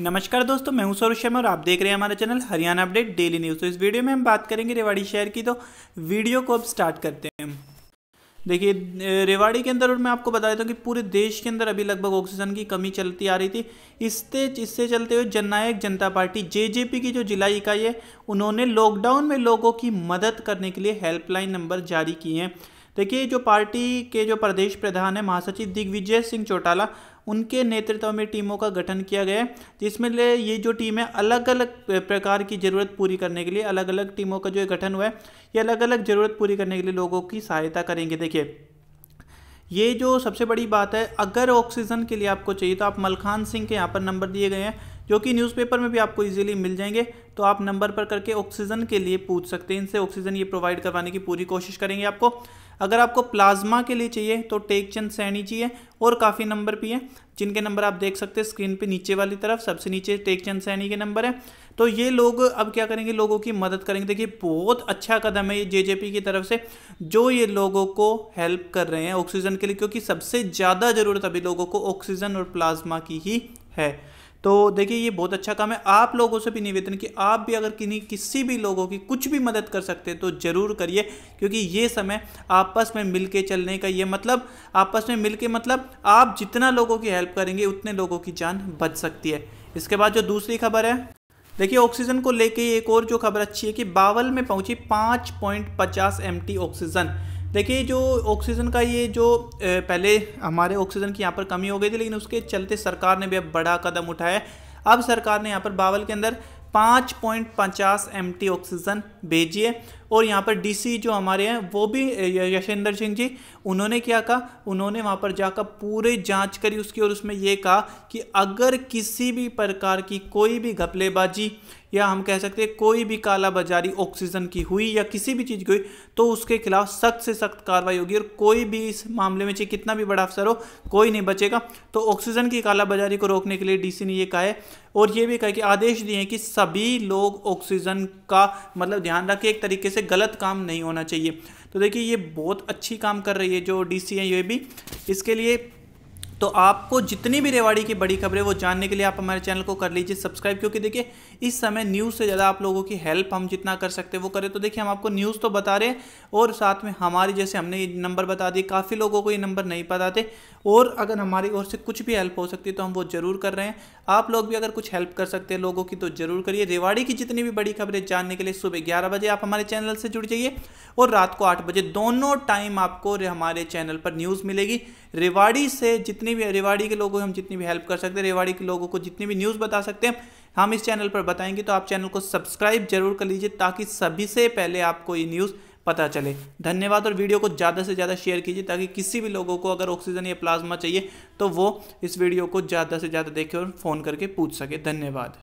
नमस्कार दोस्तों मैं हूं सौरभ शर्मा और आप देख रहे हैं हमारा channel Haryana update daily news तो इस वीडियो में हम बात करेंगे रेवाड़ी शहर की तो वीडियो को अब स्टार्ट करते हैं देखिए रेवाड़ी के अंदर और मैं आपको बता देता हूँ कि पूरे देश के अंदर अभी लगभग ऑक्सीजन की कमी चलती आ रही थी इससे इससे चलते हुए जननायक जनता पार्टी जेजेपी की जो जिला इकाई है उन्होंने लॉकडाउन में लोगों की मदद करने के लिए हेल्पलाइन नंबर जारी किए हैं देखिए जो पार्टी के जो प्रदेश प्रधान है महासचिव दिग्विजय सिंह चौटाला उनके नेतृत्व में टीमों का गठन किया गया जिसमें ये जो टीम है अलग अलग प्रकार की ज़रूरत पूरी करने के लिए अलग अलग टीमों का जो गठन हुआ है ये अलग अलग ज़रूरत पूरी करने के लिए लोगों की सहायता करेंगे देखिए ये जो सबसे बड़ी बात है अगर ऑक्सीजन के लिए आपको चाहिए तो आप मलखान सिंह के यहाँ पर नंबर दिए गए हैं जो कि न्यूज़पेपर में भी आपको इजीली मिल जाएंगे तो आप नंबर पर करके ऑक्सीजन के लिए पूछ सकते हैं इनसे ऑक्सीजन ये प्रोवाइड करवाने की पूरी कोशिश करेंगे आपको अगर आपको प्लाज्मा के लिए चाहिए तो टेकचंद सैनी जी है और काफ़ी नंबर भी हैं जिनके नंबर आप देख सकते हैं स्क्रीन पे नीचे वाली तरफ सबसे नीचे टेकचंद सैनी के नंबर है तो ये लोग अब क्या करेंगे लोगों की मदद करेंगे देखिए बहुत अच्छा कदम है ये जे जे की तरफ से जो ये लोगों को हेल्प कर रहे हैं ऑक्सीजन के लिए क्योंकि सबसे ज़्यादा ज़रूरत अभी लोगों को ऑक्सीजन और प्लाज्मा की ही है तो देखिए ये बहुत अच्छा काम है आप लोगों से भी निवेदन कि आप भी अगर किन्हीं किसी भी लोगों की कुछ भी मदद कर सकते हैं तो ज़रूर करिए क्योंकि ये समय आपस में मिल के चलने का ये मतलब आपस में मिल के मतलब आप जितना लोगों की हेल्प करेंगे उतने लोगों की जान बच सकती है इसके बाद जो दूसरी खबर है देखिए ऑक्सीजन को लेके एक और जो खबर अच्छी है कि बावल में पहुंची 5.50 पॉइंट पचास एम ऑक्सीजन देखिए जो ऑक्सीजन का ये जो पहले हमारे ऑक्सीजन की यहाँ पर कमी हो गई थी लेकिन उसके चलते सरकार ने भी अब बड़ा कदम उठाया अब सरकार ने यहाँ पर बावल के अंदर पाँच पॉइंट पचास एम ऑक्सीजन भेजिए और यहाँ पर डीसी जो हमारे हैं वो भी यशेंद्र सिंह जी उन्होंने क्या कहा उन्होंने वहाँ पर जाकर पूरी जांच करी उसकी और उसमें ये कहा कि अगर किसी भी प्रकार की कोई भी घपलेबाजी या हम कह सकते हैं कोई भी कालाबाजारी ऑक्सीजन की हुई या किसी भी चीज़ की हुई तो उसके खिलाफ सख्त से सख्त कार्रवाई होगी और कोई भी इस मामले में चाहे कितना भी बड़ा अफसर हो कोई नहीं बचेगा तो ऑक्सीजन की कालाबाजारी को रोकने के लिए डीसी ने ये कहा है और ये भी कहा कि आदेश दिए हैं कि सभी लोग ऑक्सीजन का मतलब ध्यान रखें एक तरीके से से गलत काम नहीं होना चाहिए तो देखिए ये बहुत अच्छी काम कर रही है जो डी सी है ये भी इसके लिए तो आपको जितनी भी रेवाड़ी की बड़ी खबरें वो जानने के लिए आप हमारे चैनल को कर लीजिए सब्सक्राइब क्योंकि देखिए इस समय न्यूज़ से ज़्यादा आप लोगों की हेल्प हम जितना कर सकते हैं वो करें तो देखिए हम आपको न्यूज़ तो बता रहे हैं और साथ में हमारी जैसे हमने ये नंबर बता दिए काफ़ी लोगों को ये नंबर नहीं पता थे और अगर हमारी ओर से कुछ भी हेल्प हो सकती है तो हम वो ज़रूर कर रहे हैं आप लोग भी अगर कुछ हेल्प कर सकते हैं लोगों की तो ज़रूर करिए रेवाड़ी की जितनी भी बड़ी खबरें जानने के लिए सुबह ग्यारह बजे आप हमारे चैनल से जुड़ जाइए और रात को आठ बजे दोनों टाइम आपको हमारे चैनल पर न्यूज़ मिलेगी रेवाड़ी से जितनी जितने भी रेवाड़ी के लोगों हम जितनी भी हेल्प कर सकते हैं रेवाड़ी के लोगों को जितनी भी न्यूज़ बता सकते हैं हम इस चैनल पर बताएंगे तो आप चैनल को सब्सक्राइब जरूर कर लीजिए ताकि सभी से पहले आपको ये न्यूज़ पता चले धन्यवाद और वीडियो को ज़्यादा से ज़्यादा शेयर कीजिए ताकि किसी भी लोगों को अगर ऑक्सीजन या प्लाज्मा चाहिए तो वो इस वीडियो को ज़्यादा से ज़्यादा देखें और फ़ोन करके पूछ सके धन्यवाद